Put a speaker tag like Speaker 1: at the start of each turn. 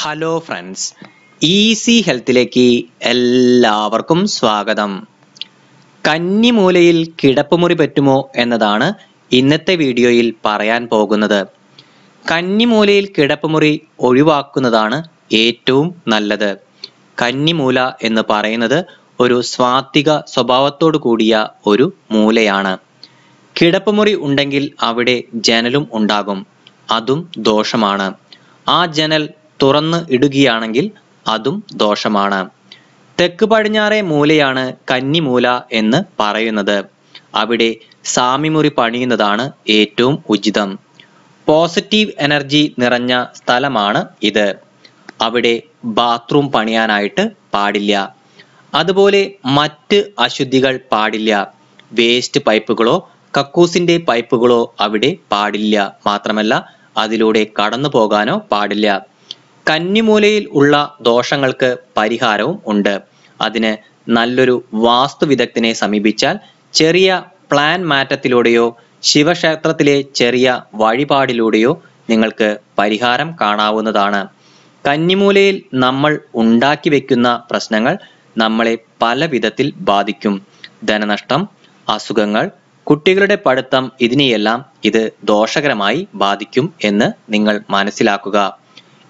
Speaker 1: hello friends easy ഹെൽത്തിലേക്ക് എല്ലാവർക്കും സ്വാഗതം കന്നിമൂലയിൽ കിടപ്പുമുറി പറ്റുമോ എന്നതാണ് ഇന്നത്തെ വീഡിയോയിൽ പറയാൻ പോകുന്നത് കന്നിമൂലയിൽ കിടപ്പുമുറി ഒഴിവാക്കുന്നതാണ് ഏറ്റവും നല്ലത് കന്നിമൂല എന്ന് പറയുന്നത് ഒരു സ്വാത്വിക സ്വഭാവത്തോടു കൂടിയ ഒരു മൂലയാണ് കിടപ്പുമുറി ഉണ്ടെങ്കിൽ അവിടെ ജനലും ഉണ്ടാകും അതും ദോഷമാണ് ആ ജനൽ തുറന്ന് ഇടുകയാണെങ്കിൽ അതും ദോഷമാണ് തെക്ക് പടിഞ്ഞാറെ മൂലയാണ് കന്നിമൂല എന്ന് പറയുന്നത് അവിടെ സാമിമുറി പണിയുന്നതാണ് ഏറ്റവും ഉചിതം പോസിറ്റീവ് എനർജി നിറഞ്ഞ സ്ഥലമാണ് ഇത് അവിടെ ബാത്റൂം പണിയാനായിട്ട് പാടില്ല അതുപോലെ മറ്റ് അശുദ്ധികൾ പാടില്ല വേസ്റ്റ് പൈപ്പുകളോ കക്കൂസിന്റെ പൈപ്പുകളോ അവിടെ പാടില്ല മാത്രമല്ല അതിലൂടെ കടന്നു പോകാനോ പാടില്ല കന്നിമൂലയിൽ ഉള്ള ദോഷങ്ങൾക്ക് പരിഹാരവും ഉണ്ട് അതിന് നല്ലൊരു വാസ്തു വിദഗ്ധനെ സമീപിച്ചാൽ ചെറിയ പ്ലാൻ മാറ്റത്തിലൂടെയോ ശിവക്ഷേത്രത്തിലെ ചെറിയ വഴിപാടിലൂടെയോ നിങ്ങൾക്ക് പരിഹാരം കാണാവുന്നതാണ് കന്നിമൂലയിൽ നമ്മൾ ഉണ്ടാക്കി വെക്കുന്ന പ്രശ്നങ്ങൾ നമ്മളെ പല വിധത്തിൽ ബാധിക്കും ധനനഷ്ടം അസുഖങ്ങൾ കുട്ടികളുടെ പഠിത്തം ഇതിനെയെല്ലാം ഇത് ദോഷകരമായി ബാധിക്കും എന്ന് നിങ്ങൾ മനസ്സിലാക്കുക